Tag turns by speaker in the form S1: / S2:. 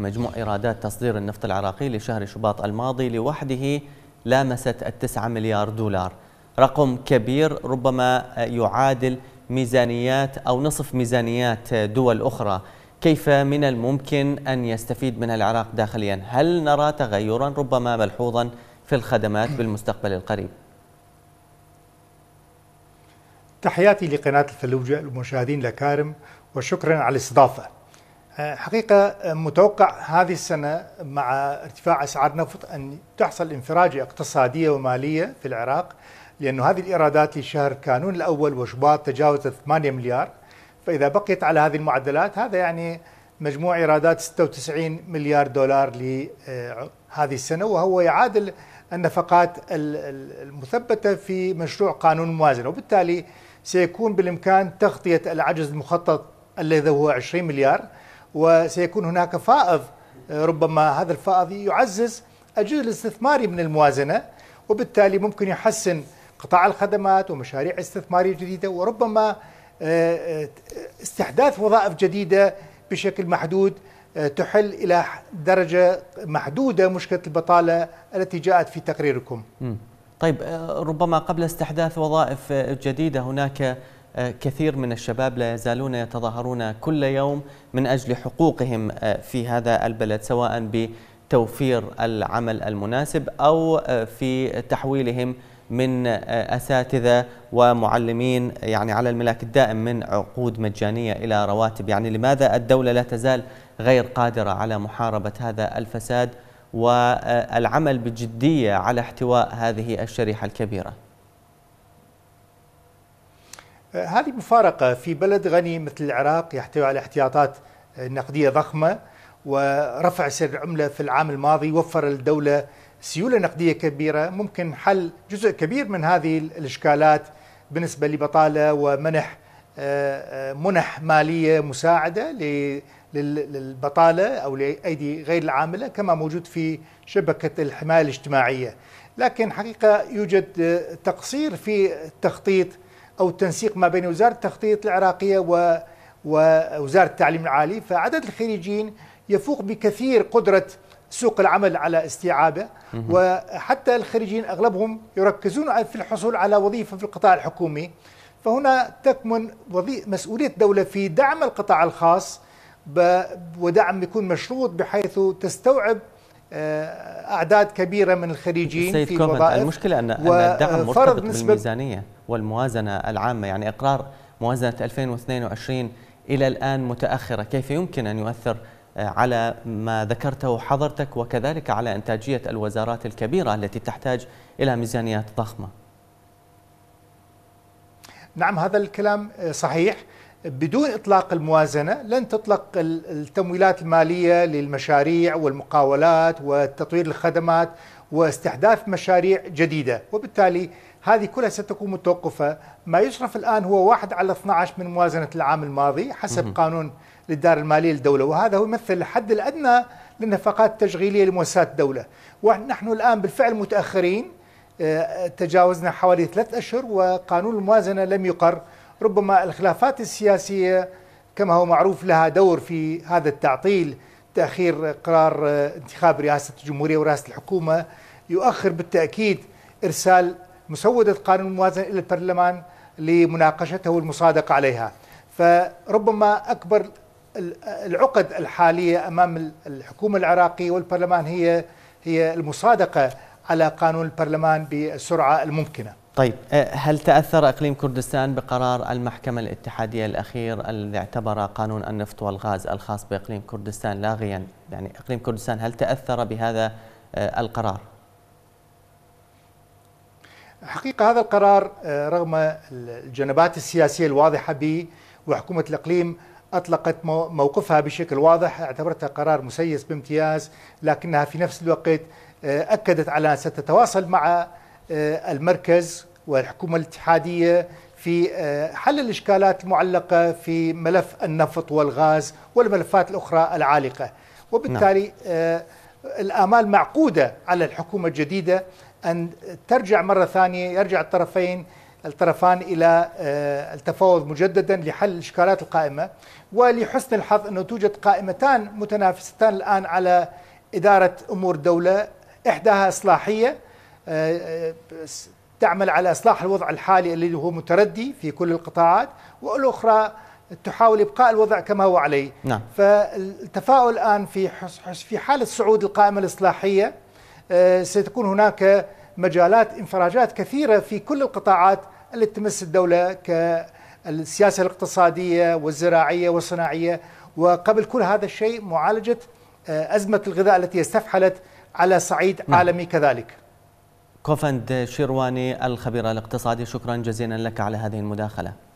S1: مجموع إيرادات تصدير النفط العراقي لشهر شباط الماضي لوحده لامست التسعة مليار دولار رقم كبير ربما يعادل ميزانيات أو نصف ميزانيات دول أخرى كيف من الممكن أن يستفيد منها العراق داخليا؟ هل نرى تغيرا ربما ملحوظا في الخدمات بالمستقبل القريب؟
S2: تحياتي لقناة الفلوجة المشاهدين الأكارم وشكرا على الاستضافة آه، حقيقة آه، متوقع هذه السنة مع ارتفاع أسعار نفط أن تحصل انفراجة اقتصادية ومالية في العراق لأن هذه الإيرادات لشهر كانون الأول وشباط تجاوزت 8 مليار فإذا بقيت على هذه المعدلات هذا يعني مجموع إيرادات 96 مليار دولار لهذه آه، السنة وهو يعادل النفقات المثبتة في مشروع قانون الموازنة وبالتالي سيكون بالإمكان تغطية العجز المخطط الذي هو 20 مليار وسيكون هناك فائض ربما هذا الفائض يعزز الجزء الاستثماري من الموازنة وبالتالي ممكن يحسن قطاع الخدمات ومشاريع استثمارية جديدة وربما آه، آه، استحداث وظائف جديدة بشكل محدود آه، تحل إلى درجة محدودة مشكلة البطالة التي جاءت في تقريركم
S1: طيب ربما قبل استحداث وظائف جديدة هناك آه، كثير من الشباب لا يزالون يتظاهرون كل يوم من أجل حقوقهم آه، في هذا البلد سواء بتوفير العمل المناسب أو آه، في تحويلهم من أساتذة ومعلمين يعني على الملاك الدائم من عقود مجانية إلى رواتب يعني لماذا الدولة لا تزال غير قادرة على محاربة هذا الفساد والعمل بجدية على احتواء هذه الشريحة الكبيرة
S2: هذه مفارقة في بلد غني مثل العراق يحتوي على احتياطات نقدية ضخمة ورفع سعر العملة في العام الماضي وفر الدولة سيولة نقدية كبيرة ممكن حل جزء كبير من هذه الإشكالات بالنسبة لبطالة ومنح آه، منح مالية مساعدة للبطالة أو لأيدي غير العاملة كما موجود في شبكة الحماية الاجتماعية لكن حقيقة يوجد آه، تقصير في التخطيط أو التنسيق ما بين وزارة التخطيط العراقية ووزارة التعليم العالي فعدد الخريجين يفوق بكثير قدرة سوق العمل على استيعابه وحتى الخريجين أغلبهم يركزون في الحصول على وظيفة في القطاع الحكومي فهنا تكمن مسؤولية الدولة في دعم القطاع الخاص ودعم يكون مشروط بحيث تستوعب آه، اعداد كبيره من الخريجين في الوظائف المشكله ان الدعم آه، مرتبط بالميزانيه
S1: والموازنه العامه يعني اقرار موازنه 2022 الى الان متاخره كيف يمكن ان يؤثر آه، على ما ذكرته حضرتك وكذلك على انتاجيه الوزارات الكبيره التي تحتاج الى ميزانيات ضخمه
S2: نعم هذا الكلام صحيح بدون اطلاق الموازنه لن تطلق التمويلات الماليه للمشاريع والمقاولات وتطوير الخدمات واستحداث مشاريع جديده، وبالتالي هذه كلها ستكون متوقفه، ما يصرف الان هو 1 على 12 من موازنه العام الماضي حسب قانون للدار الماليه للدوله، وهذا هو يمثل الحد الادنى للنفقات التشغيليه لمؤسسات الدوله، ونحن الان بالفعل متاخرين آه، تجاوزنا حوالي ثلاث اشهر وقانون الموازنه لم يقر ربما الخلافات السياسية كما هو معروف لها دور في هذا التعطيل تأخير قرار انتخاب رئاسة الجمهورية ورئاسة الحكومة يؤخر بالتأكيد إرسال مسودة قانون الموازنة إلى البرلمان لمناقشته والمصادقة عليها فربما أكبر العقد الحالية أمام الحكومة العراقية والبرلمان هي هي المصادقة على قانون البرلمان بالسرعة الممكنة
S1: طيب آه، هل تأثر إقليم كردستان بقرار المحكمة الاتحادية الأخير الذي اعتبر قانون النفط والغاز الخاص بإقليم كردستان لاغيا يعني إقليم كردستان هل تأثر بهذا آه، القرار؟
S2: حقيقة هذا القرار آه، رغم الجنبات السياسية الواضحة به وحكومة الإقليم أطلقت موقفها بشكل واضح اعتبرتها قرار مسيس بامتياز لكنها في نفس الوقت أكدت على ستتواصل مع آه، المركز والحكومة الاتحادية في آه، حل الإشكالات المعلقة في ملف النفط والغاز والملفات الأخرى العالقة وبالتالي نعم. آه، الآمال معقودة على الحكومة الجديدة أن ترجع مرة ثانية يرجع الطرفين الطرفان الى التفاوض مجددا لحل الاشكالات القائمه ولحسن الحظ انه توجد قائمتان متنافستان الان على اداره امور دوله احداها اصلاحيه تعمل على إصلاح الوضع الحالي الذي هو متردي في كل القطاعات والأخرى تحاول ابقاء الوضع كما هو عليه نعم. فالتفاؤل الان في في حاله صعود القائمه الاصلاحيه آه، ستكون هناك مجالات انفراجات كثيره في كل القطاعات التي تمس الدوله كالسياسه الاقتصاديه والزراعيه والصناعيه وقبل كل هذا الشيء معالجه آه، ازمه الغذاء التي استفحلت على صعيد نعم. عالمي كذلك
S1: كوفند شيرواني الخبير الاقتصادي شكرا جزيلا لك على هذه المداخله